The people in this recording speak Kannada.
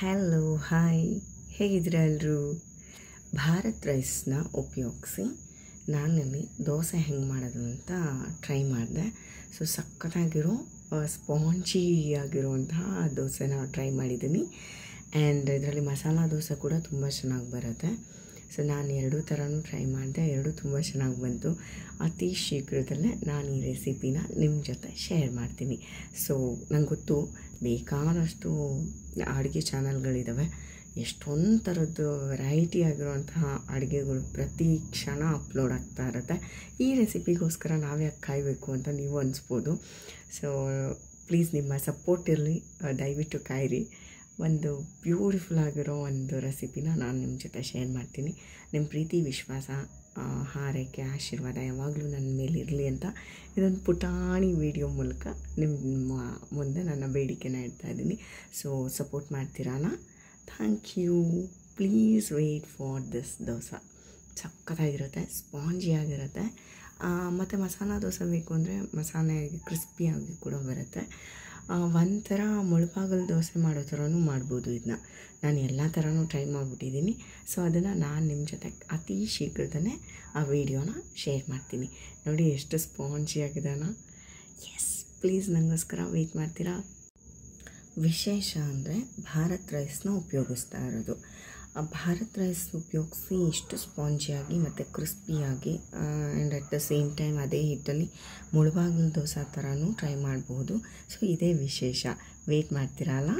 ಹಲೋ ಹಾಯ್ ಹೇಗಿದ್ದೀರಾ ಎಲ್ಲರೂ ಭಾರತ್ ರೈಸ್ನ ಉಪಯೋಗಿಸಿ ನಾನಲ್ಲಿ ದೋಸೆ ಹೆಂಗೆ ಮಾಡೋದು ಅಂತ ಟ್ರೈ ಮಾಡಿದೆ ಸೊ ಸಕ್ಕತ್ತಾಗಿರೋ ಸ್ಪಾಂಜಿ ಆಗಿರುವಂತಹ ದೋಸೆನ ಟ್ರೈ ಮಾಡಿದ್ದೀನಿ ಆ್ಯಂಡ್ ಇದರಲ್ಲಿ ಮಸಾಲ ದೋಸೆ ಕೂಡ ತುಂಬ ಚೆನ್ನಾಗಿ ಬರುತ್ತೆ ಸೊ ನಾನು ಎರಡೂ ಥರನೂ ಟ್ರೈ ಮಾಡಿದೆ ಎರಡೂ ತುಂಬ ಚೆನ್ನಾಗಿ ಬಂತು ಅತಿ ಶೀಘ್ರದಲ್ಲೇ ನಾನು ಈ ರೆಸಿಪಿನ ನಿಮ್ಮ ಜೊತೆ ಶೇರ್ ಮಾಡ್ತೀನಿ ಸೊ ನಂಗೆ ಗೊತ್ತು ಬೇಕಾದಷ್ಟು ಅಡುಗೆ ಚಾನಲ್ಗಳಿದ್ದಾವೆ ಎಷ್ಟೊಂದು ಥರದ್ದು ವೆರೈಟಿ ಆಗಿರುವಂತಹ ಅಡುಗೆಗಳು ಪ್ರತಿ ಕ್ಷಣ ಅಪ್ಲೋಡ್ ಆಗ್ತಾ ಇರುತ್ತೆ ಈ ರೆಸಿಪಿಗೋಸ್ಕರ ನಾವು ಯಾಕೆ ಕಾಯಬೇಕು ಅಂತ ನೀವು ಅನಿಸ್ಬೋದು ಸೊ ಪ್ಲೀಸ್ ನಿಮ್ಮ ಸಪೋರ್ಟ್ ಇರಲಿ ದಯವಿಟ್ಟು ಕಾಯಿರಿ ಒಂದು ಬ್ಯೂಟಿಫುಲ್ ಆಗಿರೋ ಒಂದು ರೆಸಿಪಿನ ನಾನು ನಿಮ್ಮ ಜೊತೆ ಶೇರ್ ಮಾಡ್ತೀನಿ ನಿಮ್ಮ ಪ್ರೀತಿ ವಿಶ್ವಾಸ ಹಾರೈಕೆ ಆಶೀರ್ವಾದ ಯಾವಾಗಲೂ ನನ್ನ ಮೇಲೆ ಇರಲಿ ಅಂತ ಇದೊಂದು ಪುಟಾಣಿ ವಿಡಿಯೋ ಮೂಲಕ ನಿಮ್ಮ ಮುಂದೆ ನನ್ನ ಬೇಡಿಕೆನ ಇಡ್ತಾ ಇದ್ದೀನಿ ಸೊ ಸಪೋರ್ಟ್ ಮಾಡ್ತೀರಾನ thank you please wait for this dosa spongy ಸ್ಪಾಂಜಿಯಾಗಿರುತ್ತೆ ಮತ್ತು ಮಸಾಲ ದೋಸೆ ಬೇಕು ಅಂದರೆ ಮಸಾಲೆಯಾಗಿ ಕ್ರಿಸ್ಪಿಯಾಗಿ ಕೂಡ ಬರುತ್ತೆ ಒಂಥರ ಮುಳುಬಾಗಲು ದೋಸೆ ಮಾಡೋ ಥರನೂ ಮಾಡ್ಬೋದು ಇದನ್ನ ನಾನು ಎಲ್ಲ ಥರನೂ ಟ್ರೈ ಮಾಡಿಬಿಟ್ಟಿದ್ದೀನಿ ಸೊ ಅದನ್ನು ನಾನು ನಿಮ್ಮ ಜೊತೆ ಅತಿ ಶೀಘ್ರದಲ್ಲೇ ಆ ವಿಡಿಯೋನ ಶೇರ್ ಮಾಡ್ತೀನಿ ನೋಡಿ ಎಷ್ಟು ಸ್ಪಾಂಜಿ ಎಸ್ ಪ್ಲೀಸ್ ನನಗೋಸ್ಕರ ವೆಯ್ಟ್ ಮಾಡ್ತೀರಾ ವಿಶೇಷ ಅಂದರೆ ಭಾರತ್ ರೈಸ್ನ ಉಪಯೋಗಿಸ್ತಾ ಇರೋದು ಆ ಭಾರತ್ ರೈಸ್ ಉಪಯೋಗಿಸಿ ಇಷ್ಟು ಸ್ಪಾಂಜಿಯಾಗಿ ಮತ್ತು ಕ್ರಿಸ್ಪಿಯಾಗಿ and at the same time ಅದೇ ಹಿಟ್ಟಲ್ಲಿ ಮುಳುಬಾಗಿಲು ದೋಸೆ ಥರನೂ ಟ್ರೈ ಮಾಡ್ಬೋದು ಸೊ ಇದೇ ವಿಶೇಷ ವೆಯ್ಟ್ ಮಾಡ್ತೀರಲ್ಲ